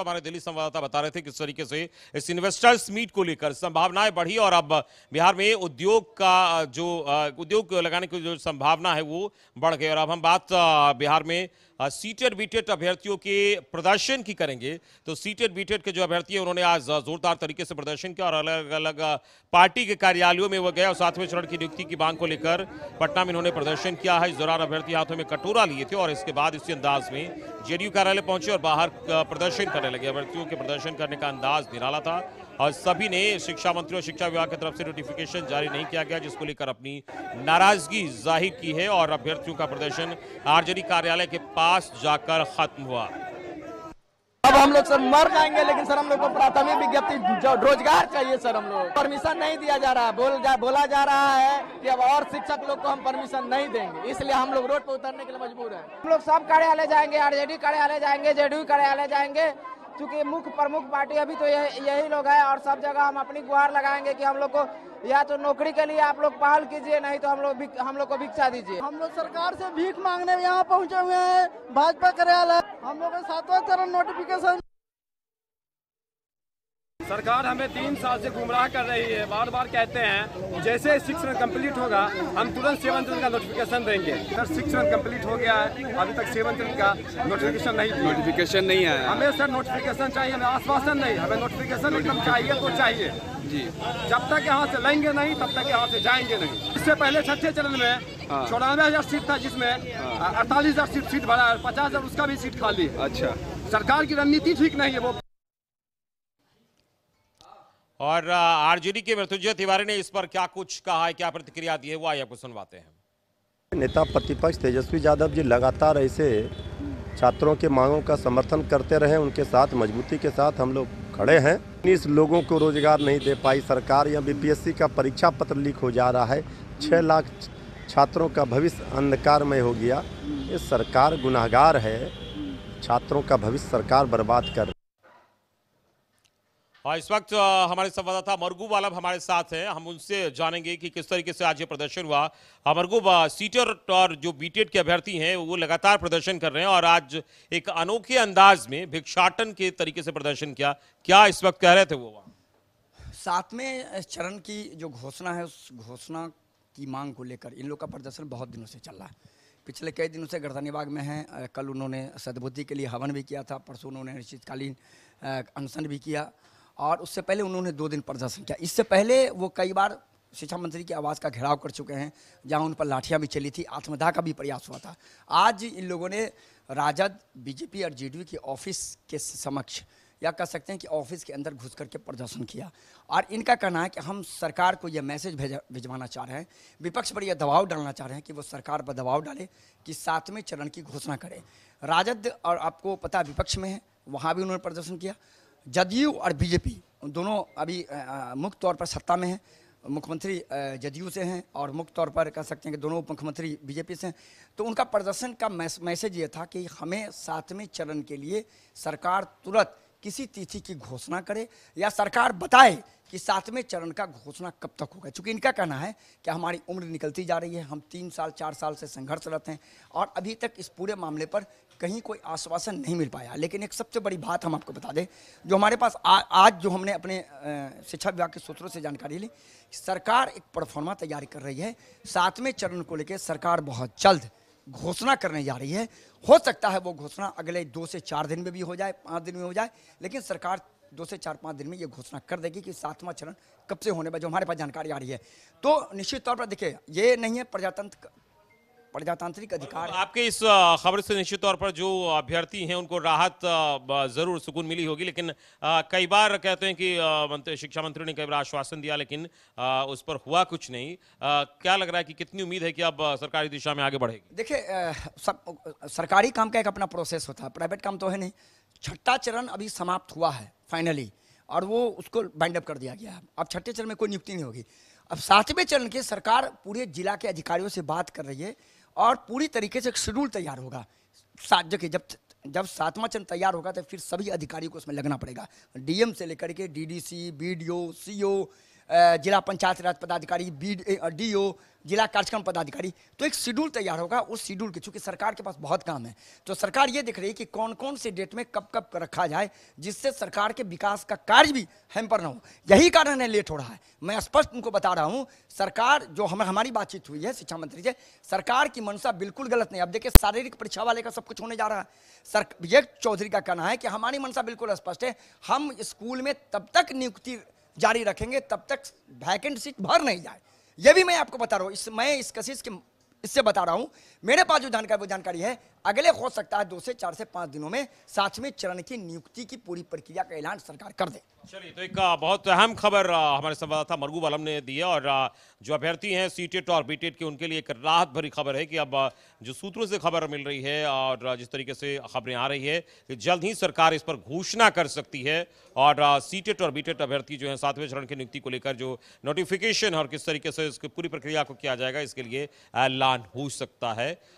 हमारे दिल्ली संवाददाता बता रहे थे किस तरीके से इस इन्वेस्टर्स मीट को लेकर संभावनाएं बढ़ी और अब बिहार में उद्योग का जो उद्योग लगाने की जो संभावना है वो बढ़ गई और अब हम बात बिहार में सीटेड बीटेड अभ्यर्थियों के प्रदर्शन की करेंगे तो सीटेड बीटेड के जो अभ्यर्थी हैं उन्होंने आज जोरदार तरीके से प्रदर्शन किया और अलग अलग पार्टी के कार्यालयों में वो गया और सातवें चरण की नियुक्ति की मांग को लेकर पटना में इन्होंने प्रदर्शन किया है इस दौरान अभ्यर्थी हाथों में कटोरा लिए थे और इसके बाद इसी अंदाज में जेडीयू कार्यालय पहुंचे और बाहर प्रदर्शन करने लगे अभ्यर्थियों के प्रदर्शन करने का अंदाज निराला था और सभी ने शिक्षा मंत्री और शिक्षा विभाग की तरफ से नोटिफिकेशन जारी नहीं किया गया जिसको लेकर अपनी नाराजगी जाहिर की है और अभ्यर्थियों का प्रदर्शन आरजेडी कार्यालय के पास जाकर खत्म हुआ अब हम लोग सर मर जाएंगे लेकिन सर हम लोग को प्राथमिक विज्ञप्ति रोजगार चाहिए सर हम लोग परमिशन नहीं दिया जा रहा है बोल जा, बोला जा रहा है कि अब और शिक्षक लोग को हम परमिशन नहीं देंगे इसलिए हम लोग रोड पर उतरने के लिए मजबूर है हम लोग सब कार्यालय जाएंगे आरजेडी कार्यालय जाएंगे जेडीयू कार्यालय जाएंगे चूँकि मुख्य प्रमुख पार्टी अभी तो यही लोग हैं और सब जगह हम अपनी गुहार लगाएंगे कि हम लोग को या तो नौकरी के लिए आप लोग पहल कीजिए नहीं तो हम लोग हम लोग को भिक्षा दीजिए हम लोग सरकार से भीख मांगने यहाँ पहुँचे हुए हैं भाजपा कार्यालय हम लोग का सातवा चरण नोटिफिकेशन सरकार हमें तीन साल से गुमराह कर रही है बार बार कहते हैं जैसे शिक्षण कंप्लीट होगा हम तुरंत सेवन चरण का नोटिफिकेशन देंगे सर शिक्षण कंप्लीट हो गया है अभी तक सेवन चरण का नोटिफिकेशन नहीं नोटिफिकेशन नहीं आया हमें सर नोटिफिकेशन चाहिए हमें आश्वासन नहीं हमें नोटिफिकेशन एकदम चाहिए तो चाहिए जी जब तक यहाँ से लेंगे नहीं तब तक यहाँ से जाएंगे नहीं इससे पहले छठे चरण में हाँ। चौरानवे हजार सीट था जिसमें हाँ। अड़तालीस हजार सीट सीट भरा है पचास हजार उसका भी सीट खाली है अच्छा सरकार की रणनीति ठीक नहीं है वो और आरजेडी के मृत्युंजय तिवारी ने इस पर क्या कुछ कहा है क्या प्रतिक्रिया दी है वो आइए आपको सुनवाते हैं नेता प्रतिपक्ष तेजस्वी यादव जी लगातार ऐसे छात्रों के मांगों का समर्थन करते रहे उनके साथ मजबूती के साथ हम लोग खड़े हैं इस लोगों को रोजगार नहीं दे पाई सरकार या बीपीएससी का परीक्षा पत्र लीक हो जा रहा है छः लाख छात्रों का भविष्य अंधकारमय हो गया ये सरकार गुनाहगार है छात्रों का भविष्य सरकार बर्बाद कर और इस वक्त हमारे संवाददाता मरगूब आलम हमारे साथ हैं हम उनसे जानेंगे कि किस तरीके से आज ये प्रदर्शन हुआ मरगूब सीटर और जो बीटेड के अभ्यर्थी हैं वो लगातार प्रदर्शन कर रहे हैं और आज एक अनोखे अंदाज में भिक्षाटन के तरीके से प्रदर्शन किया क्या इस वक्त कह रहे थे वो वहाँ सातवें चरण की जो घोषणा है उस घोषणा की मांग को लेकर इन लोग का प्रदर्शन बहुत दिनों से चल रहा है पिछले कई दिनों से बाग में हैं कल उन्होंने सदबुद्धि के लिए हवन भी किया था परसों उन्होंने निश्चितकालीन अनशन भी किया और उससे पहले उन्होंने दो दिन प्रदर्शन किया इससे पहले वो कई बार शिक्षा मंत्री की आवाज़ का घेराव कर चुके हैं जहां उन पर लाठियां भी चली थी आत्मदाह का भी प्रयास हुआ था आज इन लोगों ने राजद बीजेपी और जेडीयू के ऑफिस के समक्ष या कह सकते हैं कि ऑफिस के अंदर घुस करके प्रदर्शन किया और इनका कहना है कि हम सरकार को यह मैसेज भेजा भिजवाना चाह रहे हैं विपक्ष पर यह दबाव डालना चाह रहे हैं कि वो सरकार पर दबाव डाले कि सातवें चरण की घोषणा करें राजद और आपको पता विपक्ष में है वहाँ भी उन्होंने प्रदर्शन किया जदयू और बीजेपी दोनों अभी मुख्य तौर पर सत्ता में हैं मुख्यमंत्री जदयू से हैं और मुख्य तौर पर कह सकते हैं कि दोनों मुख्यमंत्री बीजेपी से हैं तो उनका प्रदर्शन का मैसेज ये था कि हमें सातवें चरण के लिए सरकार तुरंत किसी तिथि की घोषणा करे या सरकार बताए कि सातवें चरण का घोषणा कब तक होगा चूंकि इनका कहना है कि हमारी उम्र निकलती जा रही है हम तीन साल चार साल से संघर्षरत हैं और अभी तक इस पूरे मामले पर कहीं कोई आश्वासन नहीं मिल पाया लेकिन एक सबसे बड़ी बात हम आपको बता दें जो हमारे पास आ, आज जो हमने अपने शिक्षा विभाग के सूत्रों से जानकारी ली सरकार एक परफॉर्मा तैयारी कर रही है सातवें चरण को लेकर सरकार बहुत जल्द घोषणा करने जा रही है हो सकता है वो घोषणा अगले दो से चार दिन में भी हो जाए पाँच दिन में हो जाए लेकिन सरकार दो से चार पाँच दिन में ये घोषणा कर देगी कि सातवां चरण कब से होने पर जो हमारे पास जानकारी आ रही है तो निश्चित तौर पर देखिए ये नहीं है प्रजातंत्र प्रजातांत्रिक अधिकार आपके इस खबर से निश्चित तौर पर जो अभ्यर्थी हैं उनको राहत जरूर सुकून मिली होगी लेकिन कई बार कहते हैं कि शिक्षा मंत्री ने कई बार आश्वासन दिया लेकिन उस पर हुआ कुछ नहीं क्या लग रहा है कि कितनी उम्मीद है कि अब सरकारी दिशा में आगे बढ़ेगी देखिए सरकारी काम का एक अपना प्रोसेस होता है प्राइवेट काम तो है नहीं छठा चरण अभी समाप्त हुआ है फाइनली और वो उसको बाइंड अप कर दिया गया है अब छठे चरण में कोई नियुक्ति नहीं होगी अब सातवें चरण के सरकार पूरे जिला के अधिकारियों से बात कर रही है और पूरी तरीके से एक शेड्यूल तैयार होगा सात जगह जब जब सातवां चरण तैयार होगा तो फिर सभी अधिकारी को उसमें लगना पड़ेगा डीएम से लेकर के डीडीसी बीडीओ सीओ जिला पंचायत राज पदाधिकारी बी डी ओ जिला कार्यक्रम पदाधिकारी तो एक शेड्यूल तैयार होगा उस शेड्यूल के चूंकि सरकार के पास बहुत काम है तो सरकार ये देख रही है कि कौन कौन से डेट में कब कब रखा जाए जिससे सरकार के विकास का कार्य भी हैम्पर ना हो यही कारण है लेट हो रहा है मैं स्पष्ट उनको बता रहा हूँ सरकार जो हम हमारी बातचीत हुई है शिक्षा मंत्री से सरकार की मनसा बिल्कुल गलत नहीं अब देखिए शारीरिक परीक्षा वाले का सब कुछ होने जा रहा है सर ये चौधरी का कहना है कि हमारी मनसा बिल्कुल स्पष्ट है हम स्कूल में तब तक नियुक्ति जारी रखेंगे तब तक वैकेंट सीट भर नहीं जाए यह भी मैं आपको बता रहा हूँ इस मैं इस कशिश के इससे बता रहा हूँ मेरे पास जो जानकारी वो जानकारी है अगले हो सकता है दो से चार से पांच दिनों में सातवें चरण की नियुक्ति की पूरी प्रक्रिया का ऐलान सरकार कर दे चलिए तो एक बहुत अहम खबर हमारे संवाददाता मरगूब आलम ने दी है और जो अभ्यर्थी हैं सीटेट और बीटेट के उनके लिए एक राहत भरी खबर है कि अब जो सूत्रों से खबर मिल रही है और जिस तरीके से खबरें आ रही है कि जल्द ही सरकार इस पर घोषणा कर सकती है और सीटेट और बीटेट अभ्यर्थी जो है सातवें चरण की नियुक्ति को लेकर जो नोटिफिकेशन और किस तरीके से इसकी पूरी प्रक्रिया को किया जाएगा इसके लिए ऐलान हो सकता है